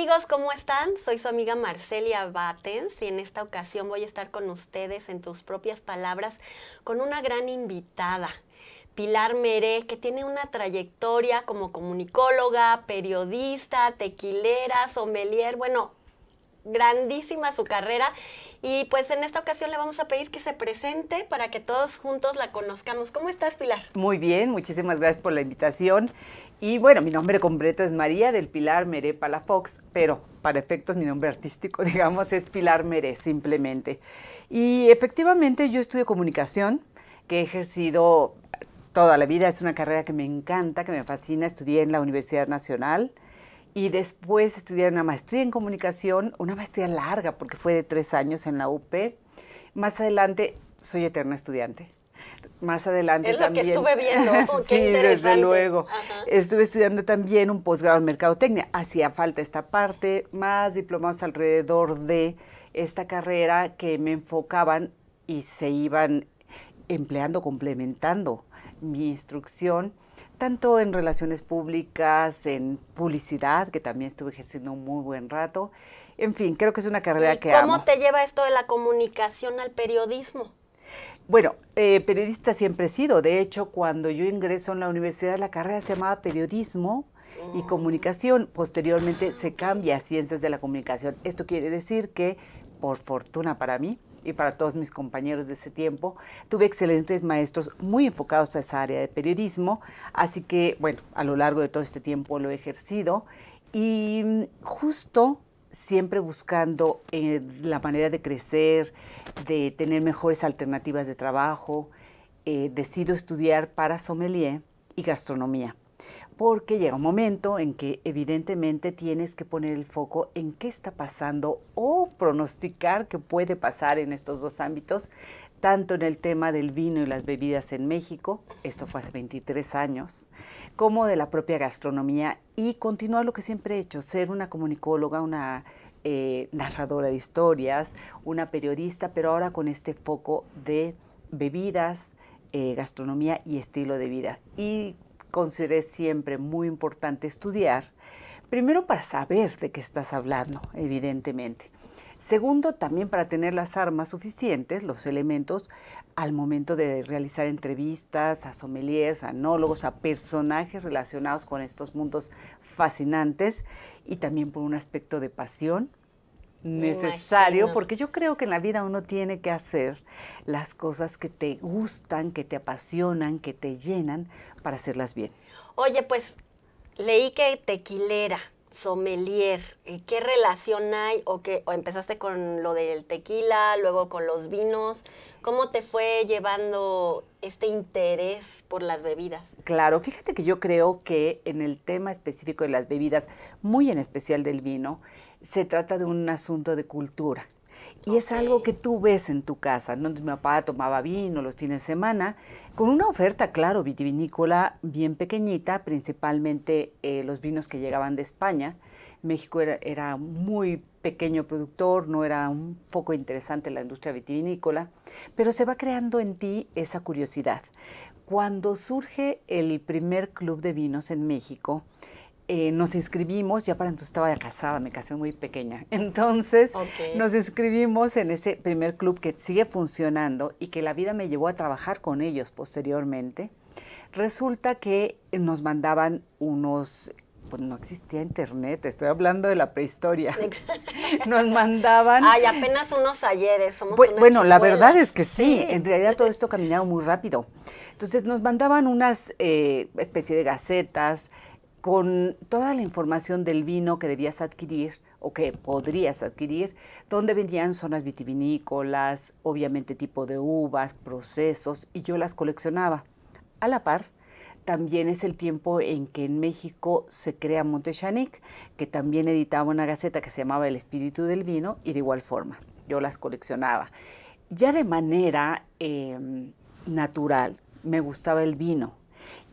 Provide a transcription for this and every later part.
amigos, ¿cómo están? Soy su amiga Marcelia Batens y en esta ocasión voy a estar con ustedes en tus propias palabras con una gran invitada, Pilar Meré, que tiene una trayectoria como comunicóloga, periodista, tequilera, sommelier, bueno, grandísima su carrera y pues en esta ocasión le vamos a pedir que se presente para que todos juntos la conozcamos. ¿Cómo estás, Pilar? Muy bien, muchísimas gracias por la invitación y bueno, mi nombre completo es María del Pilar Meré Palafox, pero para efectos mi nombre artístico, digamos, es Pilar Meré simplemente. Y efectivamente yo estudio comunicación, que he ejercido toda la vida, es una carrera que me encanta, que me fascina, estudié en la Universidad Nacional y después estudié una maestría en comunicación, una maestría larga porque fue de tres años en la UP. Más adelante soy eterna estudiante más adelante es también. lo que estuve viendo. Oh, sí, desde luego. Estuve estudiando también un posgrado en mercadotecnia. Hacía falta esta parte, más diplomados alrededor de esta carrera que me enfocaban y se iban empleando, complementando mi instrucción, tanto en relaciones públicas, en publicidad, que también estuve ejerciendo un muy buen rato. En fin, creo que es una carrera ¿Y que ¿Cómo te lleva esto de la comunicación al periodismo? Bueno, eh, periodista siempre he sido. De hecho, cuando yo ingreso en la universidad, la carrera se llamaba periodismo y oh. comunicación. Posteriormente se cambia a ciencias de la comunicación. Esto quiere decir que, por fortuna para mí, y para todos mis compañeros de ese tiempo. Tuve excelentes maestros muy enfocados a esa área de periodismo, así que, bueno, a lo largo de todo este tiempo lo he ejercido. Y mm, justo siempre buscando eh, la manera de crecer, de tener mejores alternativas de trabajo, eh, decido estudiar para sommelier y gastronomía. Porque llega un momento en que evidentemente tienes que poner el foco en qué está pasando o pronosticar qué puede pasar en estos dos ámbitos, tanto en el tema del vino y las bebidas en México, esto fue hace 23 años, como de la propia gastronomía y continuar lo que siempre he hecho, ser una comunicóloga, una eh, narradora de historias, una periodista, pero ahora con este foco de bebidas, eh, gastronomía y estilo de vida. Y consideré siempre muy importante estudiar, primero para saber de qué estás hablando, evidentemente Segundo, también para tener las armas suficientes, los elementos, al momento de realizar entrevistas a sommeliers, a anólogos, a personajes relacionados con estos mundos fascinantes y también por un aspecto de pasión necesario, porque yo creo que en la vida uno tiene que hacer las cosas que te gustan, que te apasionan, que te llenan para hacerlas bien. Oye, pues leí que tequilera sommelier, eh, ¿qué relación hay? O, que, o empezaste con lo del tequila, luego con los vinos. ¿Cómo te fue llevando este interés por las bebidas? Claro, fíjate que yo creo que en el tema específico de las bebidas, muy en especial del vino, se trata de un asunto de cultura. Y es algo que tú ves en tu casa. donde Mi papá tomaba vino los fines de semana, con una oferta, claro, vitivinícola bien pequeñita, principalmente eh, los vinos que llegaban de España. México era, era, muy pequeño productor, no era un foco interesante en la industria vitivinícola, pero se va creando en ti esa curiosidad. Cuando surge el primer club de vinos en México, eh, nos inscribimos, ya para entonces estaba ya casada, me casé muy pequeña. Entonces nos inscribimos en ese primer club que sigue funcionando y que la vida me llevó a trabajar con ellos posteriormente. Resulta que nos mandaban unos, pues no existía internet, estoy hablando de la prehistoria. Nos mandaban... Ay, apenas unos ayeres, somos Bueno, la verdad es que sí, en realidad todo esto caminado muy rápido. Entonces nos mandaban unas eh, especie de gacetas, con toda la información del vino que debías adquirir o que podrías adquirir, dónde vendían zonas vitivinícolas, obviamente tipo de uvas, procesos, y yo las coleccionaba. A la par, también es el tiempo en que en México se crea Montechanic, que también editaba una gaceta que se llamaba El Espíritu del Vino, y de igual forma, yo las coleccionaba. Ya de manera em, natural, me gustaba el vino.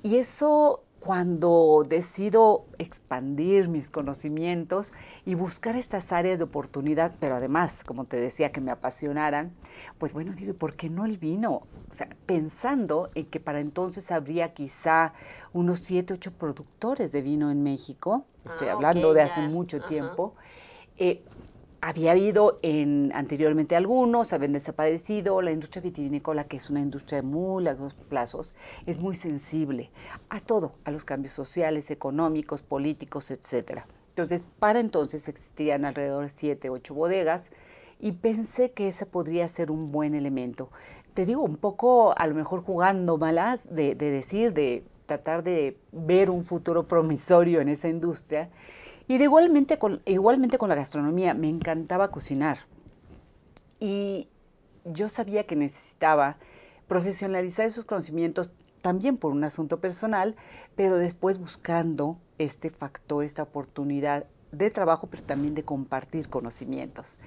Y eso cuando decido expandir mis conocimientos y buscar estas áreas de oportunidad, pero además, como te decía, que me apasionaran, pues bueno, digo, ¿por qué no el vino? O sea, pensando en que para entonces habría quizá unos siete, ocho productores de vino en México, estoy ah, hablando de hace mucho tiempo, eh, había habido en, anteriormente algunos, habían desaparecido. La industria vitivinícola, que es una industria de muy largos plazos, es muy sensible a todo, a los cambios sociales, económicos, políticos, etc. Entonces, para entonces existían alrededor de siete, ocho bodegas y pensé que ese podría ser un buen elemento. Te digo, un poco a lo mejor jugando malas de, de decir, de tratar de ver un futuro promisorio en esa industria y igualmente, con, igualmente con la gastronomía, me encantaba cocinar. Y yo sabía que necesitaba profesionalizar esos conocimientos también por un asunto personal, pero después buscando este factor, esta oportunidad de trabajo, pero también de compartir conocimientos.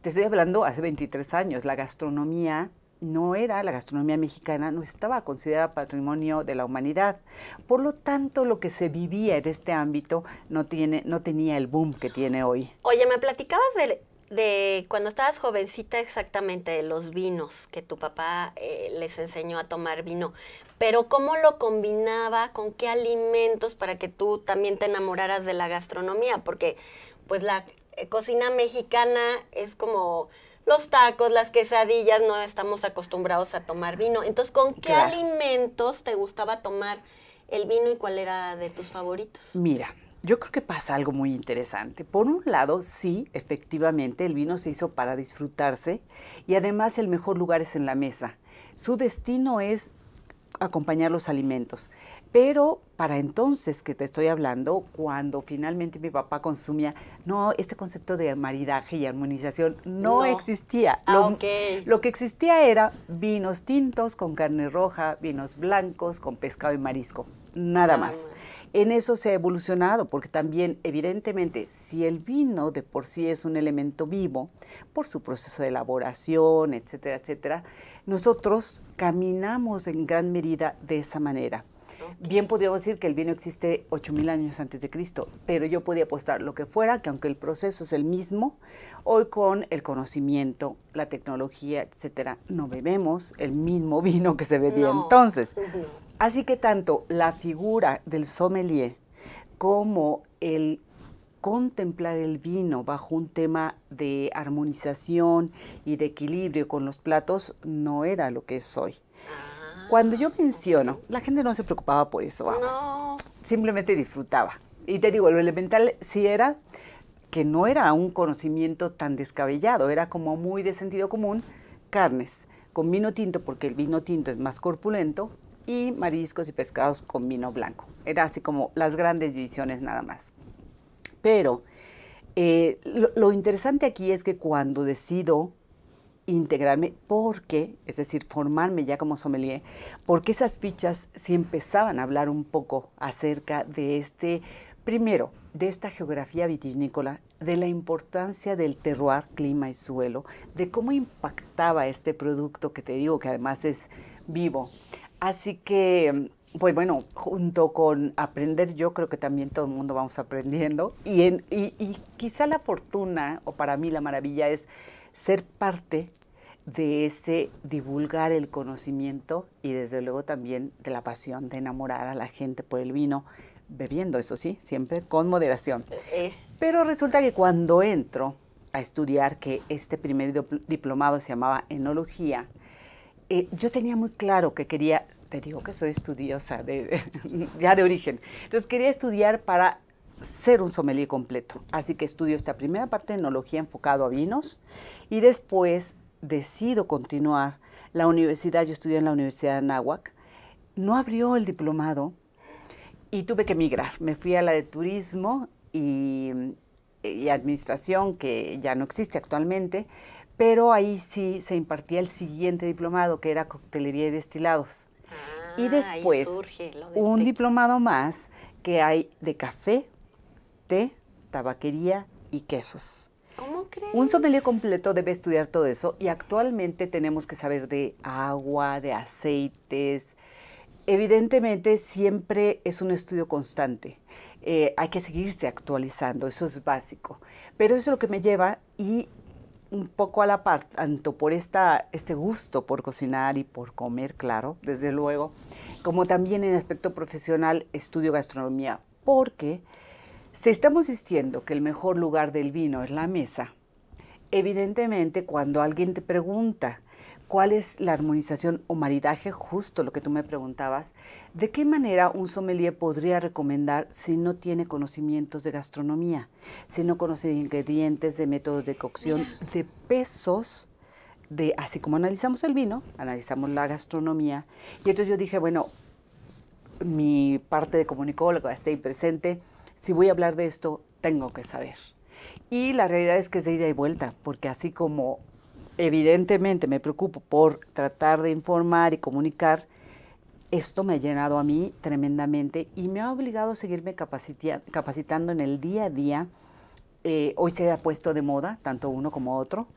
Te estoy hablando hace 23 años, la gastronomía no era, la gastronomía mexicana no estaba considerada patrimonio de la humanidad. Por lo tanto, lo que se vivía en este ámbito no, tiene, no tenía el boom que tiene hoy. Oye, me platicabas de, cuando estabas jovencita exactamente, de los vinos, que tu papá eh, les enseñó a tomar vino, pero cómo lo combinaba, con qué alimentos para que tú también te enamoraras de la gastronomía, porque pues la eh, cocina mexicana es como los tacos, las quesadillas, no estamos acostumbrados a tomar vino. Entonces, ¿con qué alimentos te gustaba tomar el vino y cuál era de tus favoritos? Mira, yo creo que pasa algo muy interesante. Por un lado, sí, efectivamente, el vino se hizo para disfrutarse y además el mejor lugar es en la mesa. Su destino es acompañar los alimentos. Pero para entonces que te estoy hablando, cuando finalmente mi papá consumía, no, este concepto de maridaje y armonización no, existía. Ah, lo, que existía era vinos tintos con carne roja, vinos blancos con pescado y marisco, nada ah. más. En eso se ha evolucionado, porque también evidentemente si el vino de por sí es un elemento vivo, por su proceso de elaboración, etcétera, etcétera, nosotros caminamos en gran medida de esa manera. Bien podríamos decir que el vino existe 8.000 años antes de Cristo, pero yo podía apostar lo que fuera, que aunque el proceso es el mismo, hoy con el conocimiento, la tecnología, etcétera, no bebemos el mismo vino que se bebía entonces. Así que tanto la figura del sommelier como el contemplar el vino bajo un tema de armonización y de equilibrio con los platos no era lo que es hoy. Cuando yo menciono, la gente no se preocupaba por eso, vamos. No. Simplemente disfrutaba. Y te digo, lo elemental sí era que no era un conocimiento tan descabellado, era como muy de sentido común, carnes con vino tinto, porque el vino tinto es más corpulento, y mariscos y pescados con vino blanco. Era así como las grandes divisiones nada más. Pero eh, lo interesante aquí es que cuando decido integrarme porque, es decir, formarme ya como sommelier, porque esas fichas sí empezaban a hablar un poco acerca de este, primero, de esta geografía vitivinícola, de la importancia del terroir, clima y suelo, de cómo impactaba este producto que te digo que además es vivo. Así que, pues bueno, junto con aprender, yo creo que también todo el mundo vamos aprendiendo. Y, en, y quizá la fortuna, o para mí la maravilla, es ser parte de ese divulgar el conocimiento y desde luego también de la pasión de enamorar a la gente por el vino, bebiendo, eso sí, siempre con moderación. Eh. Pero resulta que cuando entro a estudiar que este primer diplomado se llamaba enología, eh, yo tenía muy claro que quería, te digo que soy estudiosa de, ya de origen, entonces quería estudiar para ser un sommelier completo. Así que estudio esta primera parte de enología enfocado a vinos y después decido continuar la universidad, yo estudié en la Universidad de Anáhuac, no abrió el diplomado y tuve que emigrar. Me fui a la de turismo y, administración, que ya no existe actualmente, pero ahí sí se impartía el siguiente diplomado, que era coctelería y destilados. y ah, después un diplomado más que hay de café, té, tabaquería y quesos. ¿Cómo crees? Un sommelier completo debe estudiar todo eso y actualmente tenemos que saber de agua, de aceites. Evidentemente siempre es un estudio constante. Eh, hay que seguirse actualizando, eso es básico. Pero eso es lo que me lleva y un poco a la par, tanto por este gusto por cocinar y por comer, claro, desde luego, como también en aspecto profesional estudio gastronomía, porque si estamos diciendo que el mejor lugar del vino es la mesa, evidentemente cuando alguien te pregunta cuál es la armonización o maridaje, justo lo que tú me preguntabas, ¿de qué manera un sommelier podría recomendar si no tiene conocimientos de gastronomía, si no conoce ingredientes, de métodos de cocción, de pesos? De, así como analizamos el vino, analizamos la gastronomía. Y entonces yo dije, bueno, mi parte de comunicólogo está ahí presente, si voy a hablar de esto, tengo que saber. Y la realidad es que es de ida y vuelta, porque así como evidentemente me preocupo por tratar de informar y comunicar, esto me ha llenado a mí tremendamente y me ha obligado a seguirme capacitando en el día a día. Eh, hoy se ha puesto de moda, tanto uno como otro.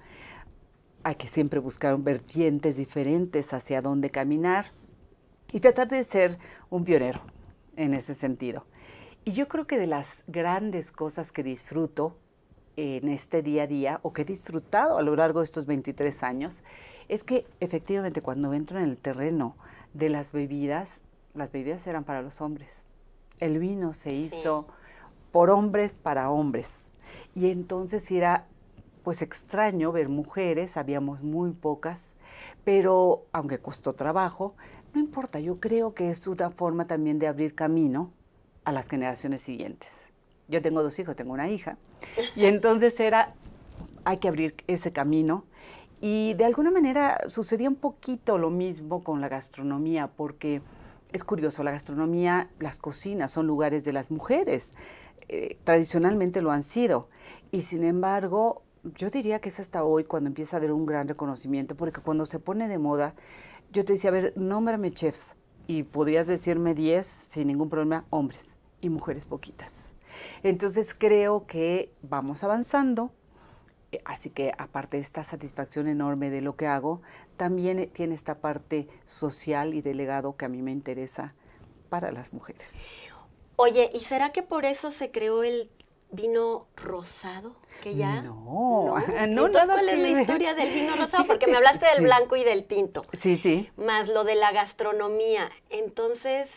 Hay que siempre buscar vertientes diferentes hacia dónde caminar y tratar de ser un pionero en ese sentido. Y yo creo que de las grandes cosas que disfruto en este día a día, o que he disfrutado a lo largo de estos 23 años, es que efectivamente cuando entro en el terreno de las bebidas, las bebidas eran para los hombres. El vino se hizo por hombres para hombres. Y entonces era pues extraño ver mujeres, habíamos muy pocas, pero aunque costó trabajo, no importa, yo creo que es una forma también de abrir camino a las generaciones siguientes. Yo tengo dos hijos, tengo una hija, y entonces era, hay que abrir ese camino. Y de alguna manera sucedía un poquito lo mismo con la gastronomía, porque es curioso, la gastronomía, las cocinas son lugares de las mujeres, eh, tradicionalmente lo han sido, y sin embargo yo diría que es hasta hoy cuando empieza a haber un gran reconocimiento, porque cuando se pone de moda, yo te decía, a ver, nómbrame chefs y podrías decirme 10 sin ningún problema, hombres y mujeres poquitas. Entonces creo que vamos avanzando, eh, así que aparte de esta satisfacción enorme de lo que hago, también eh, tiene esta parte social y de legado que a mí me interesa para las mujeres. Oye, ¿y será que por eso se creó el vino rosado que ya no no, cuál es la historia del vino rosado porque me hablaste del blanco y del tinto sí sí más lo de la gastronomía entonces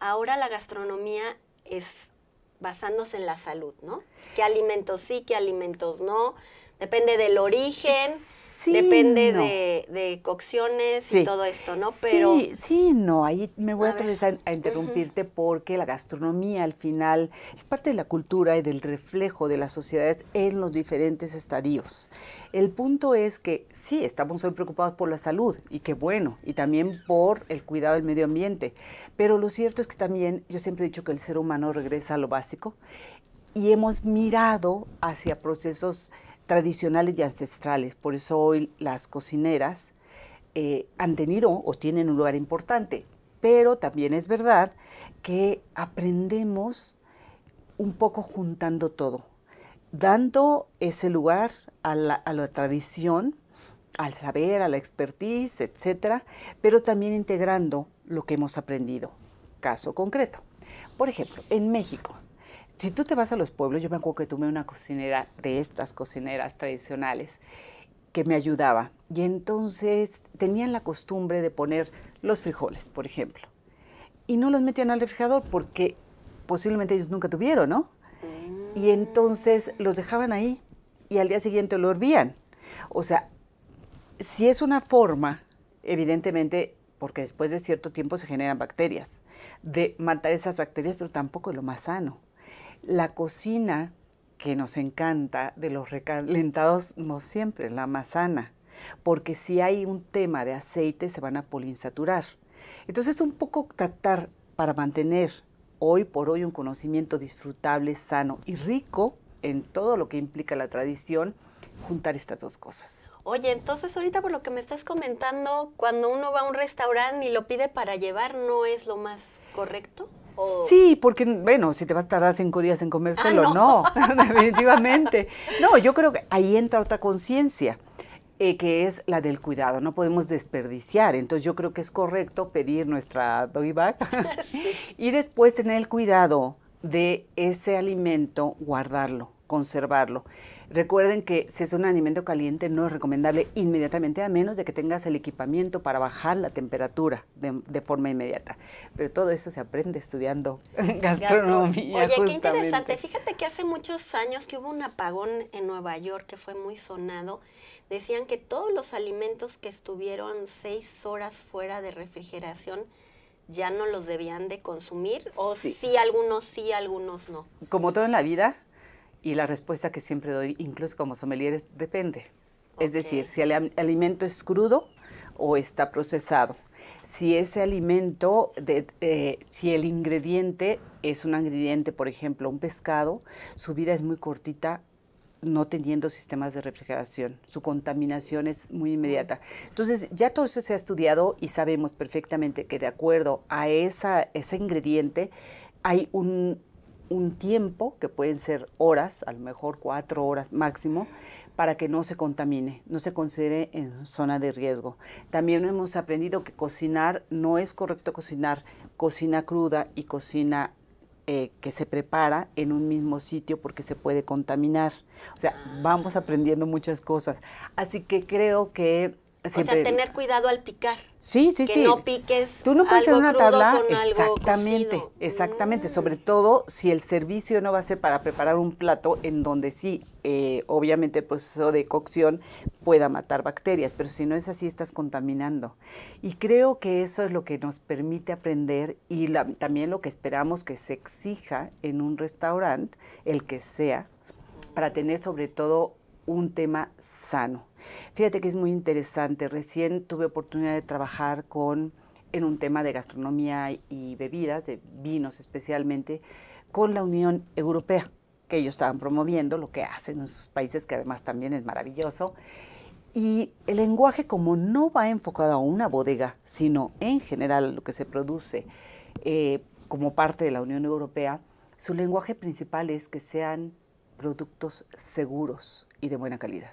ahora la gastronomía es basándose en la salud no qué alimentos sí qué alimentos no depende del origen. depende de, cocciones y todo esto, ¿no? Pero sí, sí, no, ahí me voy a, atrever a, interrumpirte porque la gastronomía al final es parte de la cultura y del reflejo de las sociedades en los diferentes estadios. El punto es que sí, estamos muy preocupados por la salud y qué bueno, y también por el cuidado del medio ambiente, pero lo cierto es que también yo siempre he dicho que el ser humano regresa a lo básico y hemos mirado hacia procesos tradicionales y ancestrales. Por eso hoy las cocineras eh, han tenido o tienen un lugar importante. Pero también es verdad que aprendemos un poco juntando todo, dando ese lugar a la, a la tradición, al saber, a la expertise, etcétera, pero también integrando lo que hemos aprendido. Caso concreto. Por ejemplo, en México, si tú te vas a los pueblos, yo me acuerdo que tuve una cocinera de estas cocineras tradicionales que me ayudaba. Y entonces tenían la costumbre de poner los frijoles, por ejemplo. Y no los metían al refrigerador porque posiblemente ellos nunca tuvieron, ¿no? Y mm. entonces los dejaban ahí y al día siguiente lo hervían. O sea, si es una forma, evidentemente, porque después de cierto tiempo se generan bacterias, de matar esas bacterias, pero tampoco es lo más sano. La cocina que nos encanta de los recalentados no siempre la más sana, porque si hay un tema de aceite se van a polinsaturar. Entonces un poco tratar para mantener hoy por hoy un conocimiento disfrutable, sano y rico en todo lo que implica la tradición, juntar estas dos cosas. Oye, entonces ahorita por lo que me estás comentando, cuando uno va a un restaurante y lo pide para llevar, no es lo más correcto? Sí, porque, bueno, si te vas a tardar cinco días en comértelo, ah, no, definitivamente. No, yo creo que ahí entra otra conciencia. Eh, que es la del cuidado, no podemos desperdiciar. Entonces yo creo que es correcto pedir nuestra doggy bag y después tener el cuidado de ese alimento, guardarlo, conservarlo. Recuerden que si es un alimento caliente no es recomendable inmediatamente a menos de que tengas el equipamiento para bajar la temperatura de, forma inmediata. Pero todo eso se aprende estudiando gastronomía. Oye, qué interesante. Fíjate que hace muchos años que hubo un apagón en Nueva York que fue muy sonado. Decían que todos los alimentos que estuvieron seis horas fuera de refrigeración ya no los debían de consumir o sí algunos sí, algunos no. Como todo en la vida, y la respuesta que siempre doy, incluso como sommelier, depende. Es decir, si el alimento es crudo o está procesado. Si ese alimento, eh, si el ingrediente es un ingrediente, por ejemplo, un pescado, su vida es muy cortita no teniendo sistemas de refrigeración. Su contaminación es muy inmediata. Entonces, ya todo eso se ha estudiado y sabemos perfectamente que de acuerdo a ese ingrediente hay un, un tiempo, que pueden ser horas, a lo mejor cuatro horas máximo, para que no se contamine, no se considere en zona de riesgo. También hemos aprendido que cocinar no es correcto cocinar cocina cruda y cocina eh, que se prepara en un mismo sitio porque se puede contaminar. O sea, ah. vamos aprendiendo muchas cosas. Así que creo que o sea, tener cuidado al picar. Sí, sí, sí. Que no piques. Tú no puedes hacer una tabla. exactamente, exactamente. Sobre mm. todo si el servicio no va a ser para preparar un plato en donde sí, eh, obviamente el proceso de cocción pueda matar bacterias, pero si no es así, estás contaminando. Y creo que eso es lo que nos permite aprender y también lo que esperamos que se exija en un restaurante, el que sea, para tener sobre todo un tema sano Fíjate que es muy interesante. Recién tuve oportunidad de trabajar con, en un tema de gastronomía y bebidas, de vinos especialmente, con la Unión Europea, que ellos estaban promoviendo, lo que hacen en sus países, que además también es maravilloso. Y el lenguaje, como no va enfocado a una bodega, sino en general lo que se produce eh, como parte de la Unión Europea, su lenguaje principal es que sean productos seguros y de buena calidad.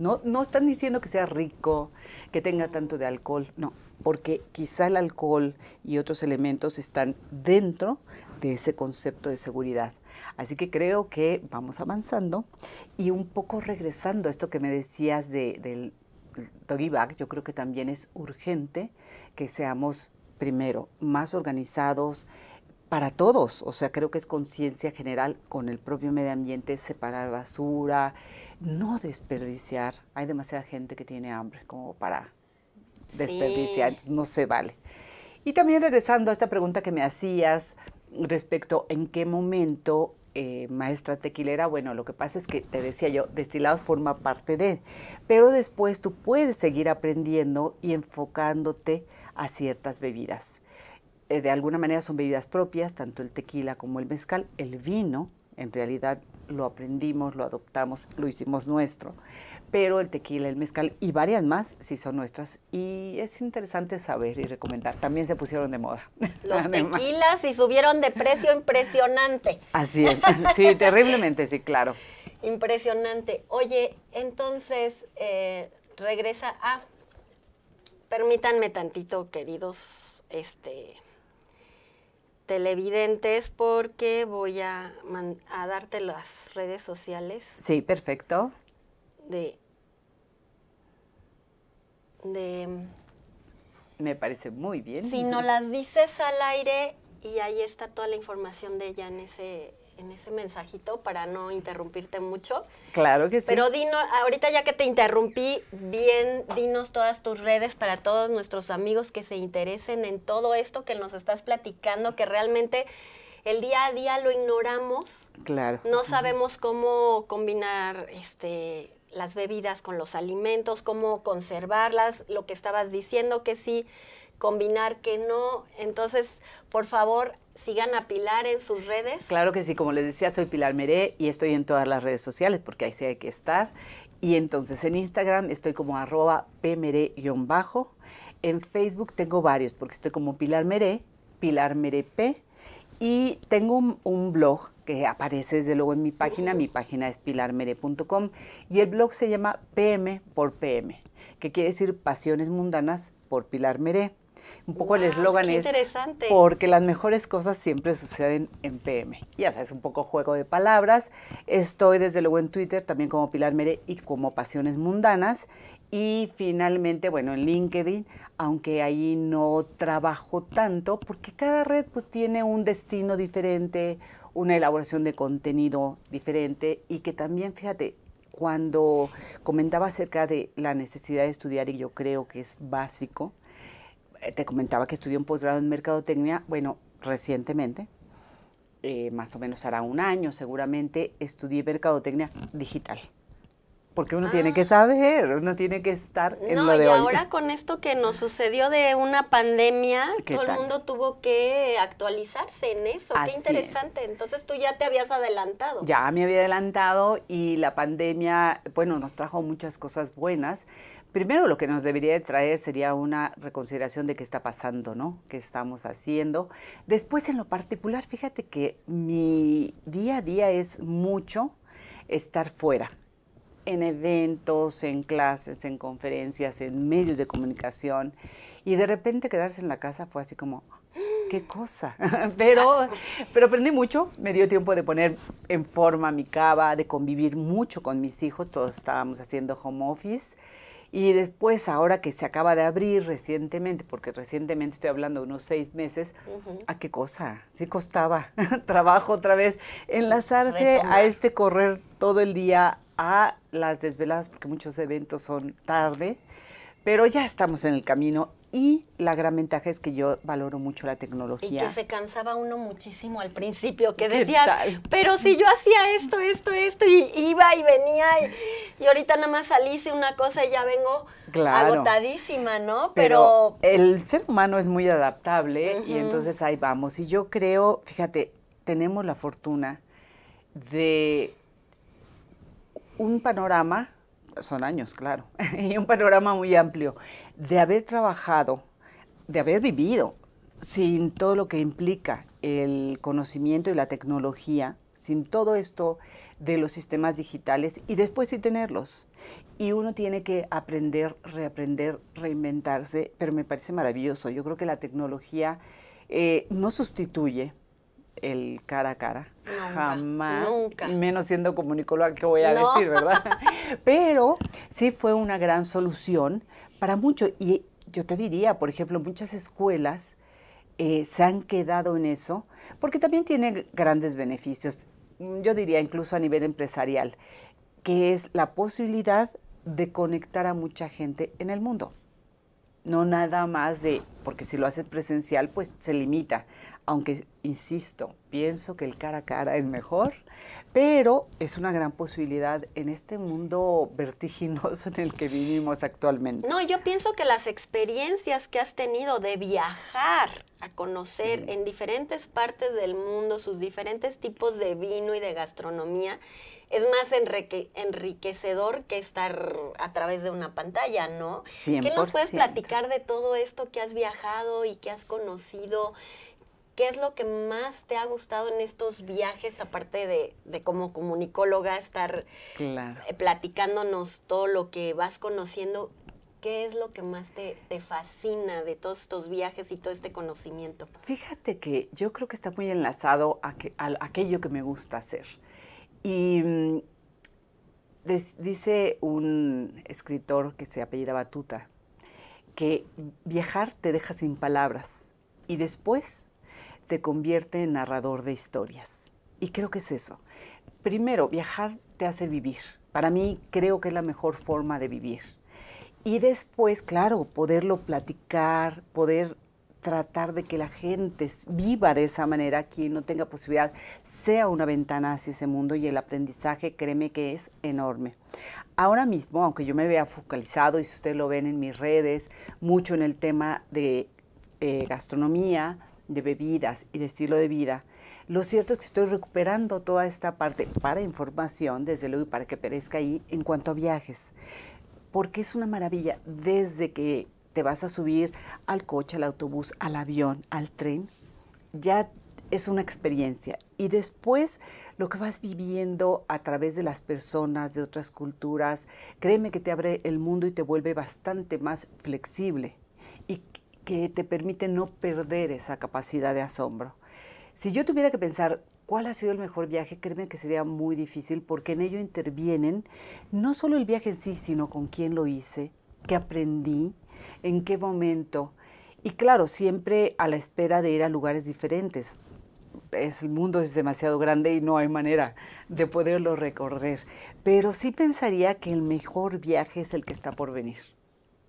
No, están diciendo que sea rico, que tenga tanto de alcohol, no, porque quizá el alcohol y otros elementos están dentro de ese concepto de seguridad. Así que creo que vamos avanzando y un poco regresando a esto que me decías del doggy bag, yo creo que también es urgente que seamos primero más organizados para todos, o sea, creo que es conciencia general con el propio medio ambiente, separar basura, no desperdiciar. Hay demasiada gente que tiene hambre como para desperdiciar, no se vale. Y también regresando a esta pregunta que me hacías respecto en qué momento, eh, maestra tequilera, bueno, lo que pasa es que te decía yo, destilados forma parte de, pero después tú puedes seguir aprendiendo y enfocándote a ciertas bebidas. Eh, de alguna manera son bebidas propias, tanto el tequila como el mezcal, el vino, en realidad lo aprendimos, lo adoptamos, lo hicimos nuestro. Pero el tequila, el mezcal y varias más sí son nuestras. Y es interesante saber y recomendar. También se pusieron de moda. Los tequilas y subieron de precio impresionante. Así es. Sí, terriblemente, sí, claro. Impresionante. Oye, entonces eh, regresa a... Ah, permítanme tantito, queridos este, televidentes porque voy a, darte las redes sociales. Sí, perfecto. De, de... Me parece muy bien. Si no las dices al aire y ahí está toda la información de ella en ese, en ese mensajito para no interrumpirte mucho. Claro que sí. Pero dinos ahorita ya que te interrumpí, bien, dinos todas tus redes para todos nuestros amigos que se interesen en todo esto que nos estás platicando, que realmente el día a día lo ignoramos. Claro. No sabemos cómo combinar este las bebidas con los alimentos, cómo conservarlas, lo que estabas diciendo que sí combinar que no. Entonces, por favor, sigan a Pilar en sus redes. Claro que sí, como les decía, soy Pilar Meré y estoy en todas las redes sociales porque ahí sí hay que estar. Y entonces en Instagram estoy como arroba pmeré-bajo. En Facebook tengo varios porque estoy como Pilar Meré, Pilar Meré P. Y tengo un, blog que aparece desde luego en mi página, mi página es pilarmeré.com y el blog se llama PM por PM, que quiere decir Pasiones Mundanas por Pilar Meré un poco el eslogan es interesante. porque las mejores cosas siempre suceden en PM. Ya sabes, un poco juego de palabras. Estoy desde luego en Twitter también como Pilar Mere y como Pasiones Mundanas. Y finalmente, bueno, en LinkedIn, aunque ahí no trabajo tanto, porque cada red pues, tiene un destino diferente, una elaboración de contenido diferente y que también, fíjate, cuando comentaba acerca de la necesidad de estudiar, y yo creo que es básico, eh, te comentaba que estudié un posgrado en mercadotecnia. Bueno, recientemente, eh, más o menos hará un año seguramente, estudié mercadotecnia digital. Porque uno tiene que ah. saber, uno tiene que estar en lo de y ahora con esto que nos sucedió de una pandemia, todo el mundo tuvo que actualizarse en eso. Qué interesante. Entonces tú ya te habías adelantado. Ya me había adelantado y la pandemia, bueno, nos trajo muchas cosas buenas. Primero lo que nos debería traer sería una reconsideración de qué está pasando, ¿no? ¿Qué estamos haciendo? Después en lo particular, fíjate que mi día a día es mucho estar fuera, en eventos, en clases, en conferencias, en medios de comunicación y de repente quedarse en la casa fue así como, qué cosa. pero, pero aprendí mucho, me dio tiempo de poner en forma mi cava, de convivir mucho con mis hijos, todos estábamos haciendo home office y después, ahora que se acaba de abrir recientemente, porque recientemente estoy hablando de unos seis meses, ¿a qué cosa? Sí costaba trabajo otra vez enlazarse a este correr todo el día, a las desveladas, porque muchos eventos son tarde, pero ya estamos en el camino y la gran ventaja es que yo valoro mucho la tecnología. Y que se cansaba uno muchísimo al principio, que decías, pero si yo hacía esto, esto, esto, y iba y venía, y, ahorita nada más salí, hice una cosa y ya vengo agotadísima, ¿no? Pero... el ser humano es muy adaptable y entonces ahí vamos. Y yo creo, fíjate, tenemos la fortuna de un panorama, son años, claro, y un panorama muy amplio de haber trabajado, de haber vivido sin todo lo que implica el conocimiento y la tecnología, sin todo esto de los sistemas digitales y después sí tenerlos. Y uno tiene que aprender, reaprender, reinventarse, pero me parece maravilloso. Yo creo que la tecnología eh, no sustituye el cara a cara. Jamás. Menos siendo comunicóloga que voy a decir, ¿verdad? pero sí fue una gran solución para mucho. Y yo te diría, por ejemplo, muchas escuelas eh, se han quedado en eso porque también tiene grandes beneficios, mm, yo diría incluso a nivel empresarial, que es la posibilidad de conectar a mucha gente en el mundo. No nada más de, porque si lo haces presencial, pues se limita aunque, insisto, pienso que el cara a cara es mejor, pero es una gran posibilidad en este mundo vertiginoso en el que vivimos actualmente. No, yo pienso que las experiencias que has tenido de viajar a conocer en diferentes partes del mundo sus diferentes tipos de vino y de gastronomía, es más enriquecedor que estar a través de una pantalla, ¿no? ¿Qué nos puedes platicar de todo esto que has viajado y que has conocido? ¿qué es lo que más te ha gustado en estos viajes, aparte de, como comunicóloga, estar eh, platicándonos todo lo que vas conociendo? ¿Qué es lo que más te, fascina de todos estos viajes y todo este conocimiento? Fíjate que yo creo que está muy enlazado a, a aquello que me gusta hacer. Y mm, dice un escritor que se apellida Batuta que viajar te deja sin palabras y después te convierte en narrador de historias. Y creo que es eso. Primero, viajar te hace vivir. Para mí creo que es la mejor forma de vivir. Y después, claro, poderlo platicar, poder tratar de que la gente viva de esa manera, quien no tenga posibilidad, sea una ventana hacia ese mundo y el aprendizaje, créeme que es enorme. Ahora mismo, aunque yo me vea focalizado, y si ustedes lo ven en mis redes, mucho en el tema de eh, gastronomía, de bebidas y de estilo de vida, lo cierto es que estoy recuperando toda esta parte para información, desde luego, y para que perezca ahí en cuanto a viajes. Porque es una maravilla desde que te vas a subir al coche, al autobús, al avión, al tren, ya es una experiencia. Y después lo que vas viviendo a través de las personas, de otras culturas, créeme que te abre el mundo y te vuelve bastante más flexible. Y que te permite no perder esa capacidad de asombro. Si yo tuviera que pensar cuál ha sido el mejor viaje, créeme que sería muy difícil porque en ello intervienen no solo el viaje en sí, sino con quién lo hice, qué aprendí, en qué momento. Y claro, siempre a la espera de ir a lugares diferentes. el mundo es demasiado grande y no hay manera de poderlo recorrer. Pero sí pensaría que el mejor viaje es el que está por venir,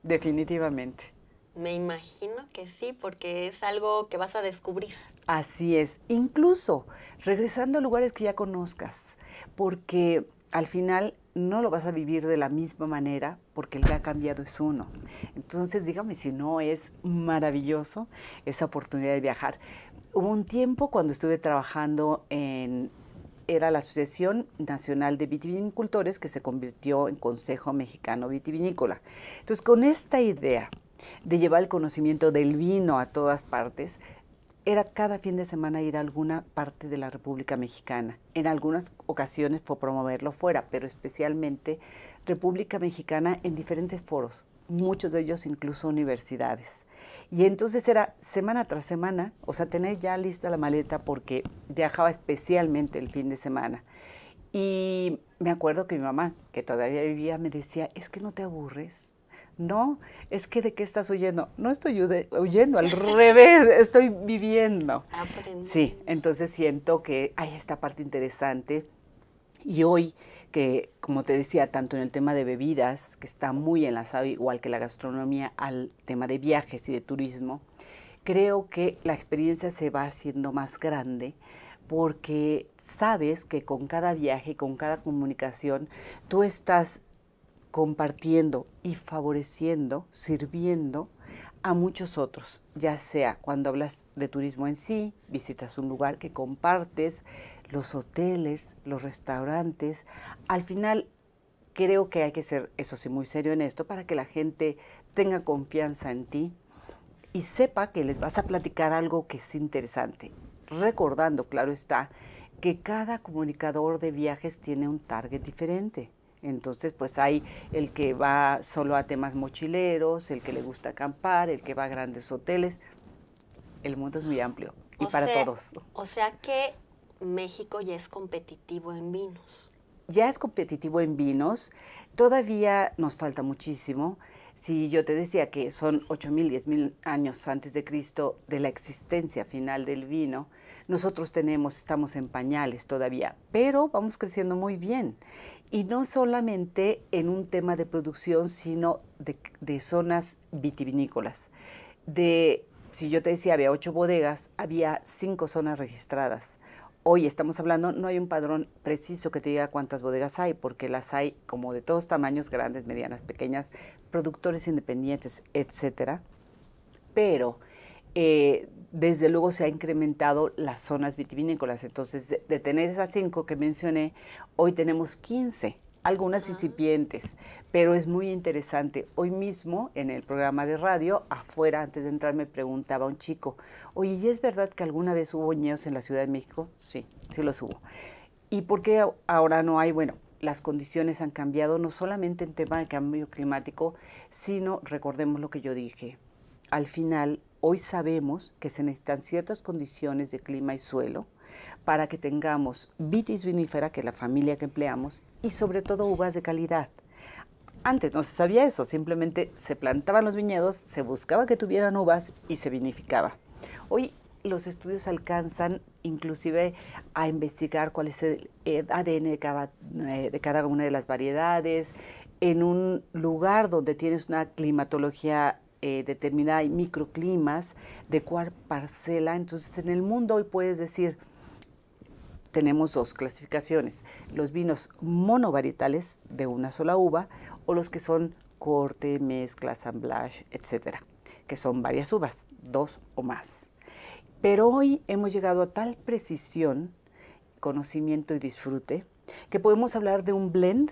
definitivamente. Me imagino que sí, porque es algo que vas a descubrir. Así es, incluso regresando a lugares que ya conozcas, porque al final no lo vas a vivir de la misma manera porque el que ha cambiado es uno. Entonces, dígame si no es maravilloso esa oportunidad de viajar. Hubo un tiempo cuando estuve trabajando en era la Asociación Nacional de Vitivinicultores que se convirtió en Consejo Mexicano Vitivinícola. Entonces, con esta idea de llevar el conocimiento del vino a todas partes, era cada fin de semana ir a alguna parte de la República Mexicana. En algunas ocasiones fue promoverlo fuera, pero especialmente República Mexicana en diferentes foros, muchos de ellos incluso universidades. Y entonces era semana tras semana, o sea, tener ya lista la maleta porque viajaba especialmente el fin de semana. Y me acuerdo que mi mamá, que todavía vivía, me decía, es que no te aburres. No, es que de qué estás huyendo. No estoy huyendo, al revés, estoy viviendo. Sí, entonces siento que hay esta parte interesante. Y hoy, que como te decía, tanto en el tema de bebidas, que está muy enlazado, igual que la gastronomía, al tema de viajes y de turismo, creo que la experiencia se va haciendo más grande porque sabes que con cada viaje, con cada comunicación, tú estás compartiendo y favoreciendo, sirviendo a muchos otros, ya sea cuando hablas de turismo en sí, visitas un lugar que compartes, los hoteles, los restaurantes. Al final, creo que hay que ser, eso sí, muy serio en esto para que la gente tenga confianza en ti y sepa que les vas a platicar algo que es interesante. Recordando, claro está, que cada comunicador de viajes tiene un target diferente. Entonces, pues hay el que va solo a temas mochileros, el que le gusta acampar, el que va a grandes hoteles. El mundo es muy amplio y para todos. O sea que México ya es competitivo en vinos. Ya es competitivo en vinos. Todavía nos falta muchísimo. Si yo te decía que son 8.000, 10.000 años antes de Cristo de la existencia final del vino, nosotros tenemos, estamos en pañales todavía, pero vamos creciendo muy bien y no solamente en un tema de producción, sino de, zonas vitivinícolas. De, si yo te decía, había ocho bodegas, había cinco zonas registradas. Hoy estamos hablando, no hay un padrón preciso que te diga cuántas bodegas hay, porque las hay como de todos tamaños, grandes, medianas, pequeñas, productores independientes, etcétera. Pero eh, desde luego se ha incrementado las zonas vitivinícolas. Entonces, de, tener esas cinco que mencioné, Hoy tenemos 15, algunas ah. incipientes, pero es muy interesante. Hoy mismo en el programa de radio, afuera, antes de entrar, me preguntaba un chico, oye, ¿y es verdad que alguna vez hubo ñeos en la Ciudad de México? Sí, sí los hubo. ¿Y por qué ahora no hay? Bueno, las condiciones han cambiado, no solamente en tema de cambio climático, sino, recordemos lo que yo dije, al final, hoy sabemos que se necesitan ciertas condiciones de clima y suelo para que tengamos vitis vinifera, que es la familia que empleamos, y sobre todo uvas de calidad. Antes no se sabía eso, simplemente se plantaban los viñedos, se buscaba que tuvieran uvas y se vinificaba. Hoy los estudios alcanzan inclusive a investigar cuál es el ADN eh, de cada, una de las variedades, en un lugar donde tienes una climatología eh, determinada y microclimas de cuál parcela. Entonces en el mundo hoy puedes decir, tenemos dos clasificaciones, los vinos monovarietales de una sola uva o los que son corte, mezcla, assemblage, etcétera, que son varias uvas, dos o más. Pero hoy hemos llegado a tal precisión, conocimiento y disfrute que podemos hablar de un blend,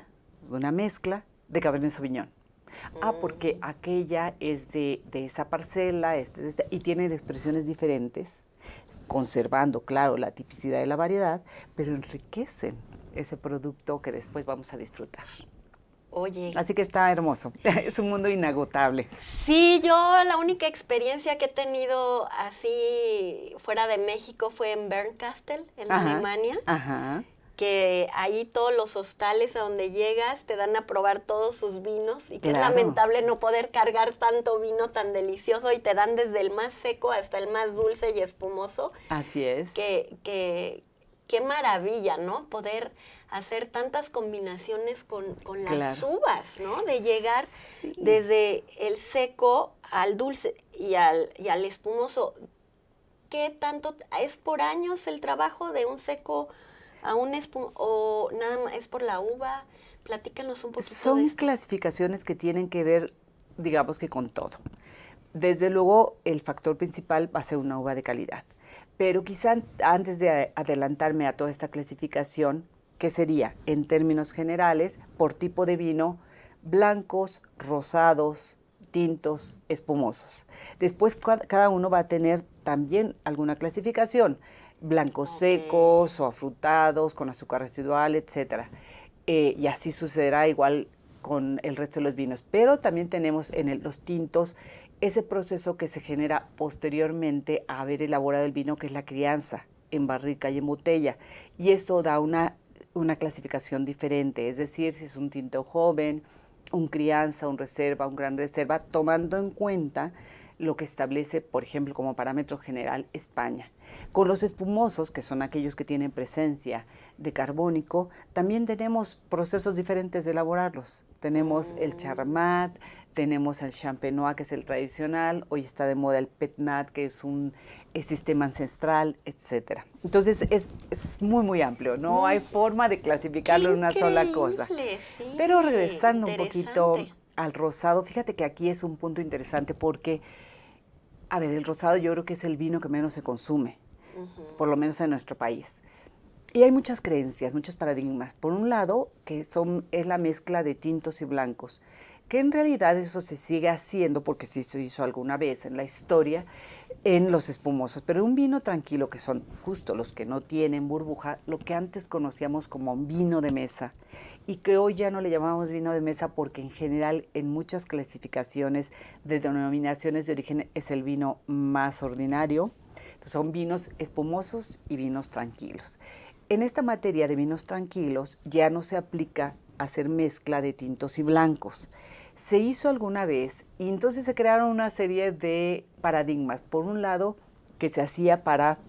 de una mezcla de Cabernet Sauvignon. Ah, mm. porque aquella es de, esa parcela este, este, y tienen expresiones diferentes conservando, claro, la tipicidad de la variedad, pero enriquecen ese producto que después vamos a disfrutar. Oye. Así que está hermoso. Es un mundo inagotable. Sí, yo la única experiencia que he tenido así fuera de México fue en Bernkastel, en Alemania. Ajá que ahí todos los hostales a donde llegas te dan a probar todos sus vinos y que es lamentable no poder cargar tanto vino tan delicioso y te dan desde el más seco hasta el más dulce y espumoso. Así es. Que, qué maravilla, ¿no? Poder hacer tantas combinaciones con, las uvas, ¿no? De llegar desde el seco al dulce y al, y al espumoso. ¿Qué tanto es por años el trabajo de un seco? ¿Aún es o nada es por la uva? Platícanos un poquito. Son clasificaciones que tienen que ver, digamos que con todo. Desde luego, el factor principal va a ser una uva de calidad. Pero quizá antes de adelantarme a toda esta clasificación, que sería, en términos generales, por tipo de vino, blancos, rosados, tintos, espumosos. Después cada uno va a tener también alguna clasificación blancos secos o afrutados, con azúcar residual, etc. Eh, y así sucederá igual con el resto de los vinos. Pero también tenemos en los tintos ese proceso que se genera posteriormente a haber elaborado el vino, que es la crianza en barrica y en botella. Y eso da una, una clasificación diferente, es decir, si es un tinto joven, un crianza, un reserva, un gran reserva, tomando en cuenta lo que establece, por ejemplo, como parámetro general España. Con los espumosos, que son aquellos que tienen presencia de carbónico, también tenemos procesos diferentes de elaborarlos. Tenemos el mm. charmat, tenemos el champenois, que es el tradicional, hoy está de moda el petnat, que es un sistema ancestral, etc. Entonces es, muy, muy amplio, no mm. hay forma de clasificarlo en una sola cosa. Pero regresando un poquito al rosado, fíjate que aquí es un punto interesante porque a ver, el rosado yo creo que es el vino que menos se consume, por lo menos en nuestro país. Y hay muchas creencias, muchos paradigmas. Por un lado, que son, es la mezcla de tintos y blancos que en realidad eso se sigue haciendo, porque sí se hizo alguna vez en la historia, en los espumosos, pero un vino tranquilo, que son justo los que no tienen burbuja, lo que antes conocíamos como vino de mesa, y que hoy ya no le llamamos vino de mesa porque en general en muchas clasificaciones de denominaciones de origen es el vino más ordinario. Entonces son vinos espumosos y vinos tranquilos. En esta materia de vinos tranquilos ya no se aplica hacer mezcla de tintos y blancos se hizo alguna vez y entonces se crearon una serie de paradigmas. Por un lado, que se hacía para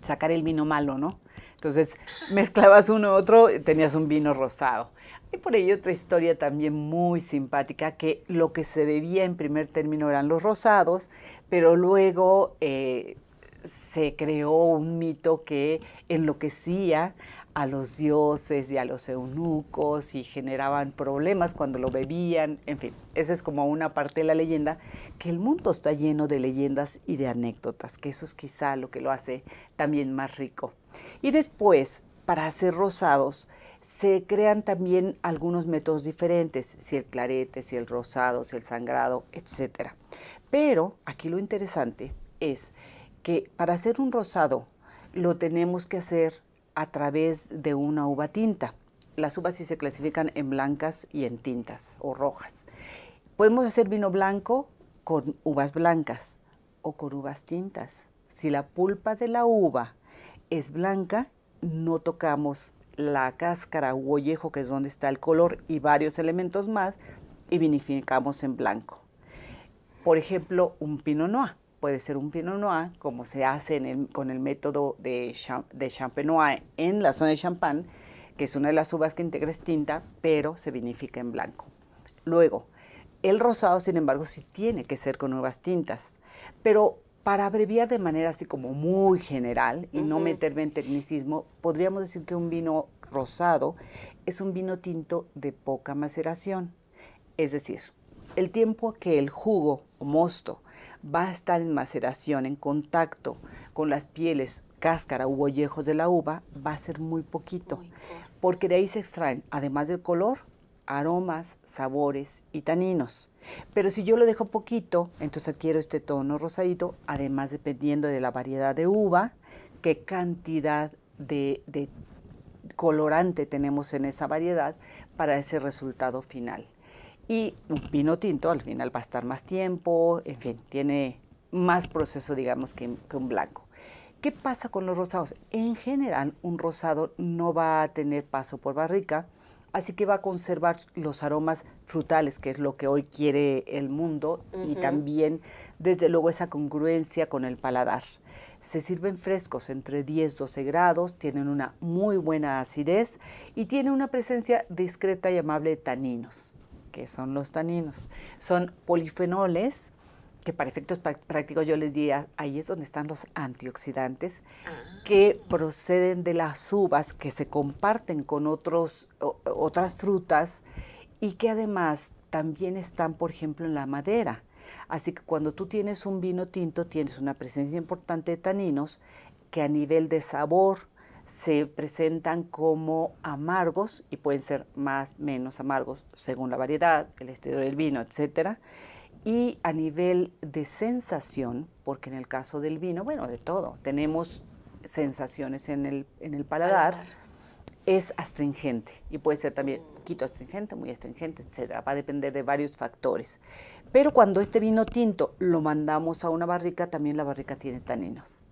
sacar el vino malo, ¿no? Entonces mezclabas uno otro, tenías un vino rosado. Y por ahí otra historia también muy simpática, que lo que se bebía en primer término eran los rosados, pero luego eh, se creó un mito que enloquecía a los dioses y a los eunucos y generaban problemas cuando lo bebían, en fin, esa es como una parte de la leyenda, que el mundo está lleno de leyendas y de anécdotas, que eso es quizá lo que lo hace también más rico. Y después, para hacer rosados, se crean también algunos métodos diferentes, si el clarete, si el rosado, si el sangrado, etc. Pero aquí lo interesante es que para hacer un rosado lo tenemos que hacer a través de una uva tinta. Las uvas sí se clasifican en blancas y en tintas o rojas. Podemos hacer vino blanco con uvas blancas o con uvas tintas. Si la pulpa de la uva es blanca, no tocamos la cáscara u ollejo, que es donde está el color, y varios elementos más, y vinificamos en blanco. Por ejemplo, un pinot noir puede ser un Pinot Noir, como se hace con el método de, de Champenois en la zona de Champagne, que es una de las uvas que integra es tinta, pero se vinifica en blanco. Luego, el rosado, sin embargo, sí tiene que ser con nuevas tintas, pero para abreviar de manera así como muy general y no meterme en tecnicismo, podríamos decir que un vino rosado es un vino tinto de poca maceración. Es decir, el tiempo que el jugo o mosto va a estar en maceración, en contacto con las pieles, cáscara u ollejos de la uva, va a ser muy poquito, porque de ahí se extraen, además del color, aromas, sabores y taninos. Pero si yo lo dejo poquito, entonces quiero este tono rosadito, además dependiendo de la variedad de uva, qué cantidad de colorante tenemos en esa variedad para ese resultado final. Y un pues, vino tinto al final va a estar más tiempo, en fin, tiene más proceso, digamos, que, un blanco. ¿Qué pasa con los rosados? En general, un rosado no va a tener paso por barrica, así que va a conservar los aromas frutales, que es lo que hoy quiere el mundo, y también, desde luego, esa congruencia con el paladar. Se sirven frescos entre 10 12 grados, tienen una muy buena acidez y tienen una presencia discreta y amable de taninos que son los taninos. Son polifenoles que para efectos prácticos yo les diría, ahí es donde están los antioxidantes, ah. que proceden de las uvas, que se comparten con otros, otras frutas y que además también están, por ejemplo, en la madera. Así que cuando tú tienes un vino tinto, tienes una presencia importante de taninos que a nivel de sabor, se presentan como amargos y pueden ser más, menos amargos según la variedad, el estilo del vino, etc. Y a nivel de sensación, porque en el caso del vino, bueno, de todo, tenemos sensaciones en el, en paladar, es astringente y puede ser también un poquito astringente, muy astringente, etc. Va a depender de varios factores. Pero cuando este vino tinto lo mandamos a una barrica, también la barrica tiene taninos.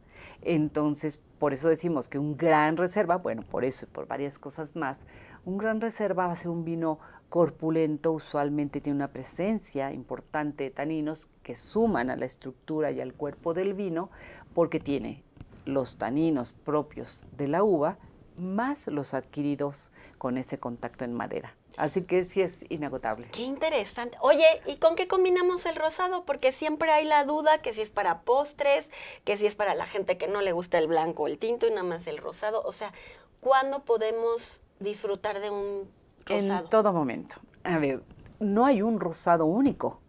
Entonces, por eso decimos que un gran reserva, bueno, por eso y por varias cosas más, un gran reserva va a ser un vino corpulento, usualmente tiene una presencia importante de taninos que suman a la estructura y al cuerpo del vino, porque tiene los taninos propios de la uva, más los adquiridos con ese contacto en madera. Así que sí es inagotable. Qué interesante. Oye, ¿y con qué combinamos el rosado? Porque siempre hay la duda que si es para postres, que si es para la gente que no le gusta el blanco o el tinto y nada más el rosado. O sea, ¿cuándo podemos disfrutar de un rosado? En todo momento. A ver, no hay un rosado único.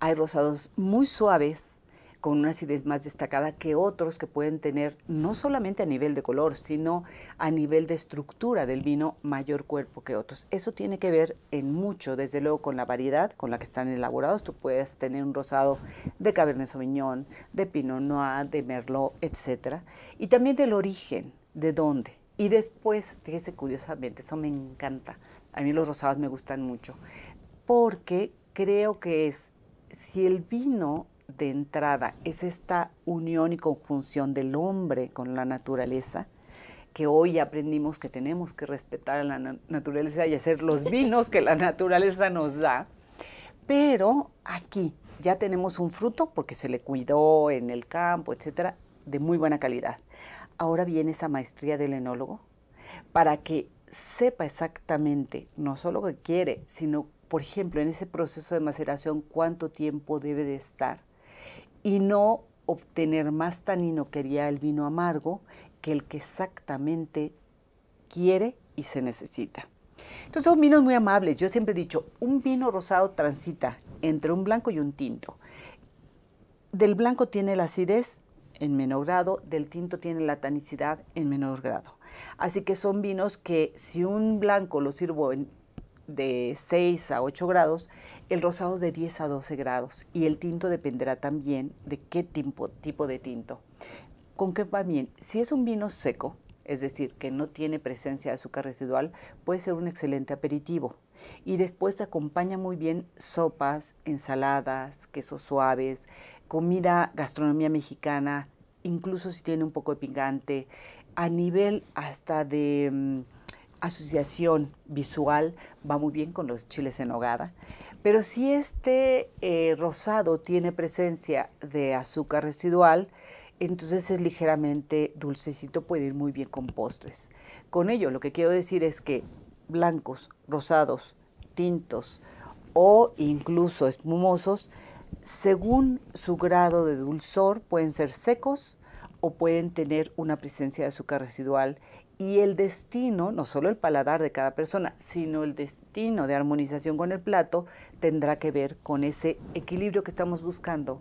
Hay rosados muy suaves, con una acidez más destacada que otros que pueden tener no solamente a nivel de color, sino a nivel de estructura del vino mayor cuerpo que otros. Eso tiene que ver en mucho, desde luego, con la variedad con la que están elaborados. Tú puedes tener un rosado de Cabernet Sauvignon, de Pinot Noir, de Merlot, etc. Y también del origen, de dónde. Y después, fíjese curiosamente, eso me encanta. A mí los rosados me gustan mucho, porque creo que es, si el vino de entrada es esta unión y conjunción del hombre con la naturaleza, que hoy aprendimos que tenemos que respetar a la naturaleza y hacer los vinos que la naturaleza nos da, pero aquí ya tenemos un fruto porque se le cuidó en el campo, etcétera, de muy buena calidad. Ahora viene esa maestría del enólogo para que sepa exactamente no solo que quiere, sino por ejemplo, en ese proceso de maceración, cuánto tiempo debe de estar y no obtener más tanino quería el vino amargo que el que exactamente quiere y se necesita. Entonces son vinos muy amables. Yo siempre he dicho, un vino rosado transita entre un blanco y un tinto. Del blanco tiene la acidez en menor grado, del tinto tiene la tanicidad en menor grado. Así que son vinos que si un blanco lo sirvo en de 6 a 8 grados, el rosado de 10 a 12 grados y el tinto dependerá también de qué tipo, tipo de tinto. ¿Con qué va bien? Si es un vino seco, es decir, que no tiene presencia de azúcar residual, puede ser un excelente aperitivo. Y después acompaña muy bien sopas, ensaladas, quesos suaves, comida, gastronomía mexicana, incluso si tiene un poco de picante, a nivel hasta de mm, asociación visual va muy bien con los chiles en hogada. Pero si este eh, rosado tiene presencia de azúcar residual, entonces es ligeramente dulcecito, puede ir muy bien con postres. Con ello, lo que quiero decir es que blancos, rosados, tintos o incluso espumosos, según su grado de dulzor, pueden ser secos o pueden tener una presencia de azúcar residual y el destino, no solo el paladar de cada persona, sino el destino de armonización con el plato, tendrá que ver con ese equilibrio que estamos buscando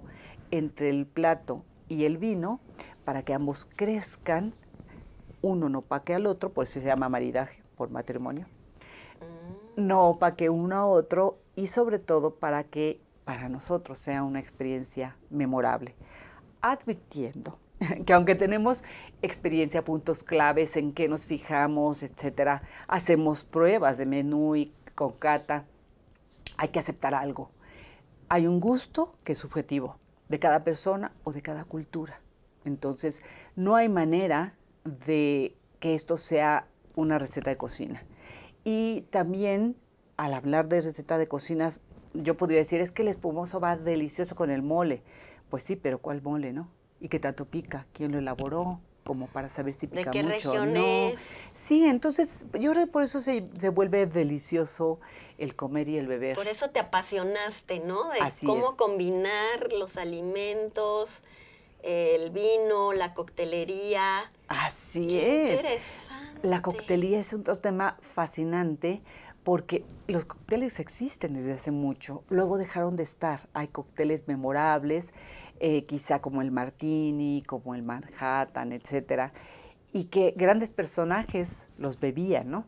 entre el plato y el vino para que ambos crezcan, uno no paque al otro, por eso se llama maridaje, por matrimonio, mm. no paque uno a otro y sobre todo para que para nosotros sea una experiencia memorable, advirtiendo que aunque tenemos experiencia, puntos claves en qué nos fijamos, etcétera, hacemos pruebas de menú y con cata, hay que aceptar algo. Hay un gusto que es subjetivo de cada persona o de cada cultura. Entonces, no hay manera de que esto sea una receta de cocina. Y también, al hablar de receta de cocina, yo podría decir, es que el espumoso va delicioso con el mole. Pues sí, pero ¿cuál mole, no? y qué tanto pica, quién lo elaboró, como para saber si pica mucho o no. Sí, entonces yo creo que por eso se, se, vuelve delicioso el comer y el beber. Por eso te apasionaste, ¿no? De cómo combinar los alimentos, el vino, la coctelería. Así es. Interesante. La coctelería es un tema fascinante porque los cócteles existen desde hace mucho, luego dejaron de estar. Hay cócteles memorables eh, quizá como el Martini, como el Manhattan, etcétera, y que grandes personajes los bebían, ¿no?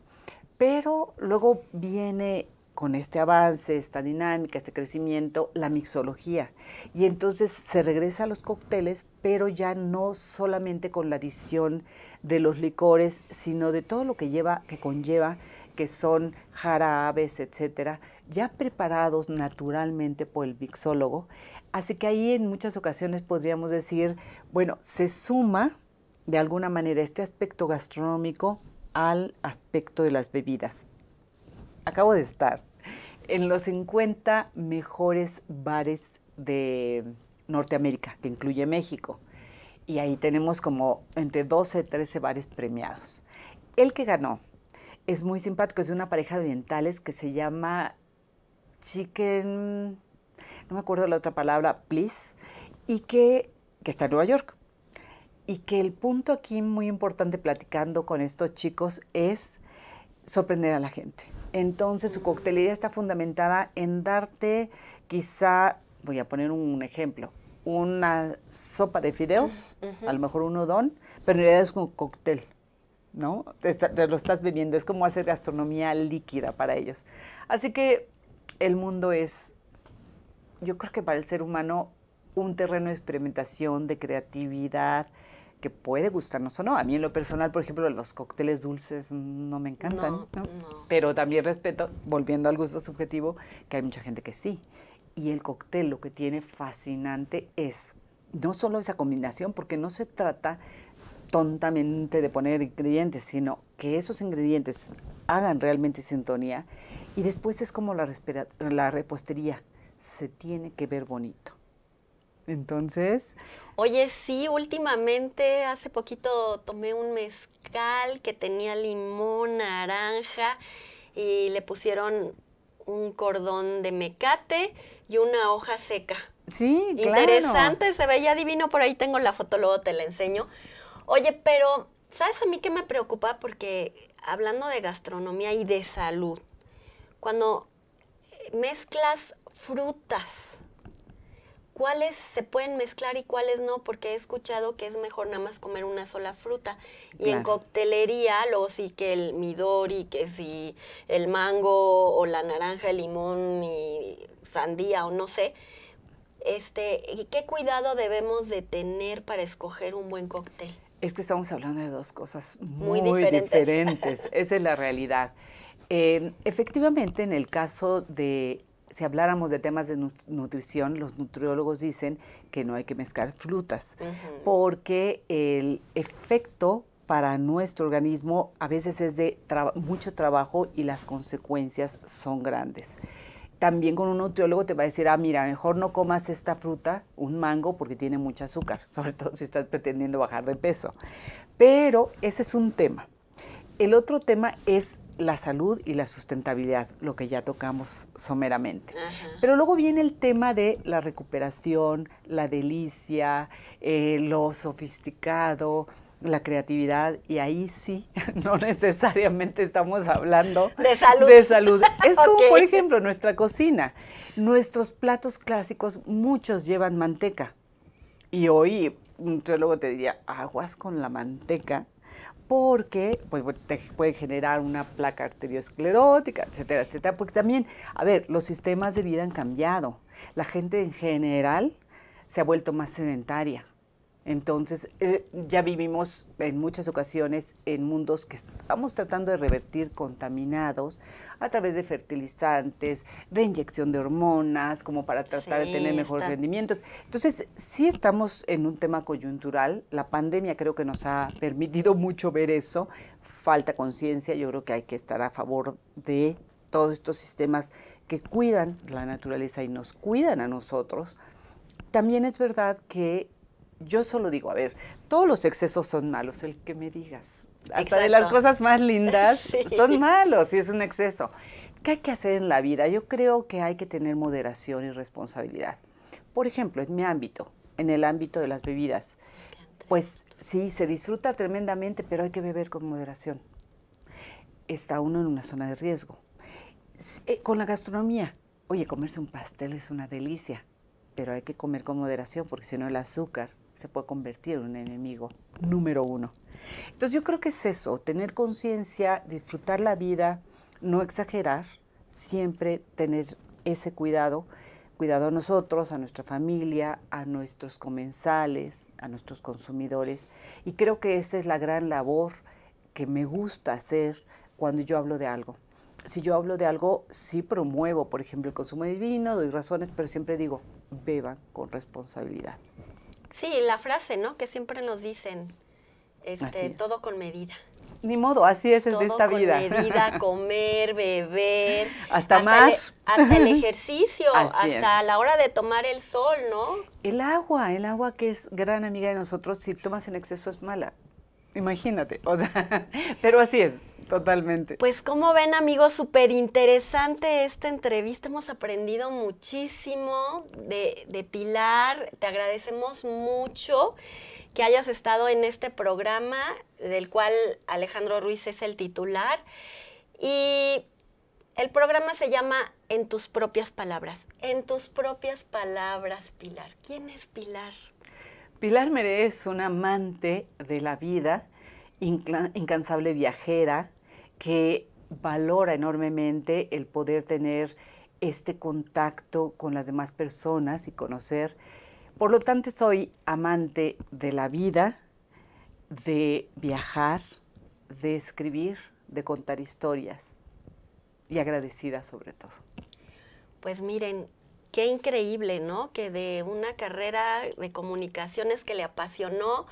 Pero luego viene con este avance, esta dinámica, este crecimiento, la mixología. Y entonces se regresa a los cócteles, pero ya no solamente con la adición de los licores, sino de todo lo que lleva, que conlleva, que son jarabes, etcétera, ya preparados naturalmente por el mixólogo Así que ahí en muchas ocasiones podríamos decir, bueno, se suma de alguna manera este aspecto gastronómico al aspecto de las bebidas. Acabo de estar en los 50 mejores bares de Norteamérica, que incluye México. Y ahí tenemos como entre 12 y 13 bares premiados. El que ganó es muy simpático, es de una pareja de orientales que se llama Chicken no me acuerdo la otra palabra, please, y que, que está en Nueva York. Y que el punto aquí muy importante platicando con estos chicos es sorprender a la gente. Entonces su coctelería está fundamentada en darte quizá, voy a poner un ejemplo, una sopa de fideos, a lo mejor un udon, pero en realidad es un cóctel, ¿no? te, lo estás bebiendo, es como hacer gastronomía líquida para ellos. Así que el mundo es yo creo que para el ser humano un terreno de experimentación, de creatividad, que puede gustarnos o no. A mí en lo personal, por ejemplo, los cócteles dulces no me encantan, pero también respeto, volviendo al gusto subjetivo, que hay mucha gente que sí. Y el cóctel lo que tiene fascinante es no solo esa combinación, porque no se trata tontamente de poner ingredientes, sino que esos ingredientes hagan realmente sintonía. Y después es como la, la repostería se tiene que ver bonito. Entonces. Oye, sí, últimamente, hace poquito tomé un mezcal que tenía limón, naranja y le pusieron un cordón de mecate y una hoja seca. Sí, claro. Interesante, se veía divino, por ahí tengo la foto, luego te la enseño. Oye, pero, ¿sabes a mí qué me preocupa? Porque hablando de gastronomía y de salud, cuando mezclas frutas. ¿Cuáles se pueden mezclar y cuáles no? Porque he escuchado que es mejor nada más comer una sola fruta. Y en coctelería, luego sí que el midori, que si el mango o la naranja, el limón y sandía o no sé. Este, ¿Qué cuidado debemos de tener para escoger un buen cóctel? Es que estamos hablando de dos cosas muy, muy diferentes. Esa es la realidad. Eh, efectivamente, en el caso de si habláramos de temas de nutrición, los nutriólogos dicen que no hay que mezclar frutas, porque el efecto para nuestro organismo a veces es de mucho trabajo y las consecuencias son grandes. También con un nutriólogo te va a decir, ah, mira, mejor no comas esta fruta, un mango, porque tiene mucho azúcar, sobre todo si estás pretendiendo bajar de peso. Pero ese es un tema. El otro tema es la salud y la sustentabilidad, lo que ya tocamos someramente. Pero luego viene el tema de la recuperación, la delicia, eh, lo sofisticado, la creatividad y ahí sí, no necesariamente estamos hablando de salud. De salud. Es como, por ejemplo, nuestra cocina. Nuestros platos clásicos, muchos llevan manteca. Y hoy, un mm, luego te diría, aguas con la manteca, porque pues, puede generar una placa arteriosclerótica, etcétera, etcétera. Porque también, a ver, los sistemas de vida han cambiado. La gente en general se ha vuelto más sedentaria entonces, eh, ya vivimos en muchas ocasiones en mundos que estamos tratando de revertir contaminados a través de fertilizantes, de inyección de hormonas, como para tratar de tener mejores rendimientos. Entonces, sí estamos en un tema coyuntural. La pandemia creo que nos ha permitido mucho ver eso. Falta conciencia, yo creo que hay que estar a favor de todos estos sistemas que cuidan la naturaleza y nos cuidan a nosotros. También es verdad que yo solo digo, a ver, todos los excesos son malos, el que me digas. Hasta de las cosas más lindas son malos y es un exceso. ¿Qué hay que hacer en la vida? Yo creo que hay que tener moderación y responsabilidad. Por ejemplo, en mi ámbito, en el ámbito de las bebidas, pues sí, se disfruta tremendamente, pero hay que beber con moderación. Está uno en una zona de riesgo. Eh, con la gastronomía, oye, comerse un pastel es una delicia, pero hay que comer con moderación porque si no el azúcar se puede convertir en un enemigo número uno. Entonces yo creo que es eso, tener conciencia, disfrutar la vida, no exagerar, siempre tener ese cuidado, cuidado a nosotros, a nuestra familia, a nuestros comensales, a nuestros consumidores. Y creo que esa es la gran labor que me gusta hacer cuando yo hablo de algo. Si yo hablo de algo, sí promuevo, por ejemplo, el consumo de vino, doy razones, pero siempre digo, beban con responsabilidad. Sí, la frase, ¿no? Que siempre nos dicen, este, todo con medida. Ni modo, así es, de esta con vida. Medida, comer, beber. Hasta, más. El, hasta el ejercicio, hasta la hora de tomar el sol, ¿no? El agua, el agua que es gran amiga de nosotros, si tomas en exceso es mala. Imagínate, o sea, pero así es, Totalmente. Pues como ven amigos, súper interesante esta entrevista. Hemos aprendido muchísimo de, Pilar. Te agradecemos mucho que hayas estado en este programa del cual Alejandro Ruiz es el titular. Y el programa se llama En tus propias palabras. En tus propias palabras, Pilar. ¿Quién es Pilar? Pilar Meré es una amante de la vida, incansable viajera, que valora enormemente el poder tener este contacto con las demás personas y conocer. Por lo tanto, soy amante de la vida, de viajar, de escribir, de contar historias y agradecida sobre todo. Pues miren, qué increíble, ¿no? Que de una carrera de comunicaciones que le apasionó,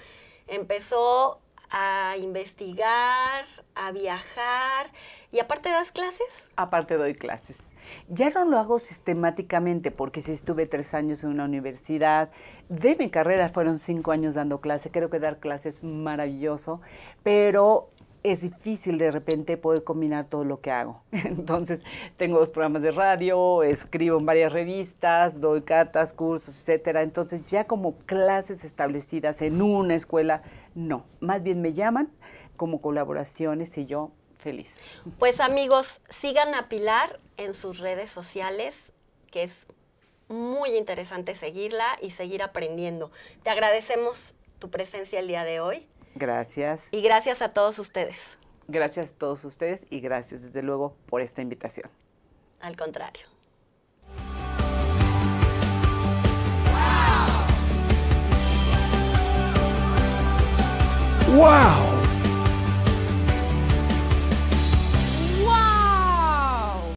empezó a investigar, a viajar. ¿Y aparte das clases? Aparte doy clases. Ya no lo hago sistemáticamente porque si estuve tres años en una universidad. De mi carrera fueron cinco años dando clases. Creo que dar clases es maravilloso, pero es difícil de repente poder combinar todo lo que hago. Entonces, tengo dos programas de radio, escribo en varias revistas, doy catas, cursos, etcétera. Entonces, ya como clases establecidas en una escuela no, más bien me llaman como colaboraciones y yo feliz. Pues amigos, sigan a Pilar en sus redes sociales, que es muy interesante seguirla y seguir aprendiendo. Te agradecemos tu presencia el día de hoy. Gracias. Y gracias a todos ustedes. Gracias a todos ustedes y gracias desde luego por esta invitación. Al contrario. Wow!